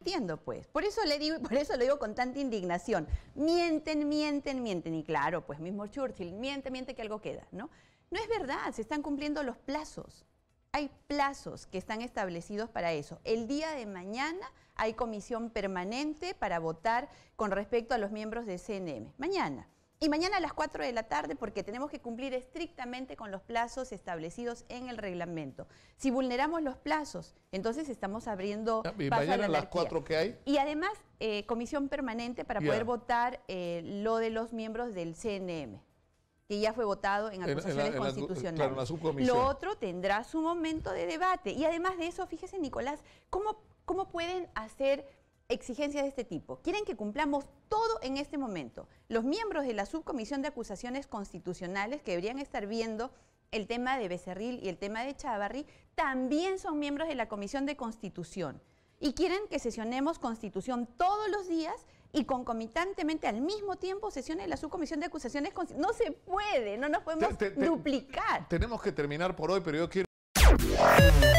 Entiendo, pues. Por eso le digo, por eso lo digo con tanta indignación. Mienten, mienten, mienten. Y claro, pues mismo Churchill, miente, miente que algo queda, ¿no? No es verdad, se están cumpliendo los plazos. Hay plazos que están establecidos para eso. El día de mañana hay comisión permanente para votar con respecto a los miembros de CNM. Mañana. Y mañana a las 4 de la tarde porque tenemos que cumplir estrictamente con los plazos establecidos en el reglamento. Si vulneramos los plazos, entonces estamos abriendo... Y mañana a, las 4 que hay. Y además, eh, comisión permanente para poder votar eh, lo de los miembros del CNM que ya fue votado en acusaciones constitucionales. lo otro tendrá su momento de debate. Y además de eso, fíjese, Nicolás, cómo pueden hacer exigencias de este tipo. Quieren que cumplamos todo en este momento. Los miembros de la Subcomisión de Acusaciones Constitucionales que deberían estar viendo el tema de Becerril y el tema de Chavarri también son miembros de la Comisión de Constitución y quieren que sesionemos Constitución todos los días y concomitantemente al mismo tiempo sesione la subcomisión de acusaciones. No se puede, no nos podemos duplicar. tenemos que terminar por hoy, pero yo quiero...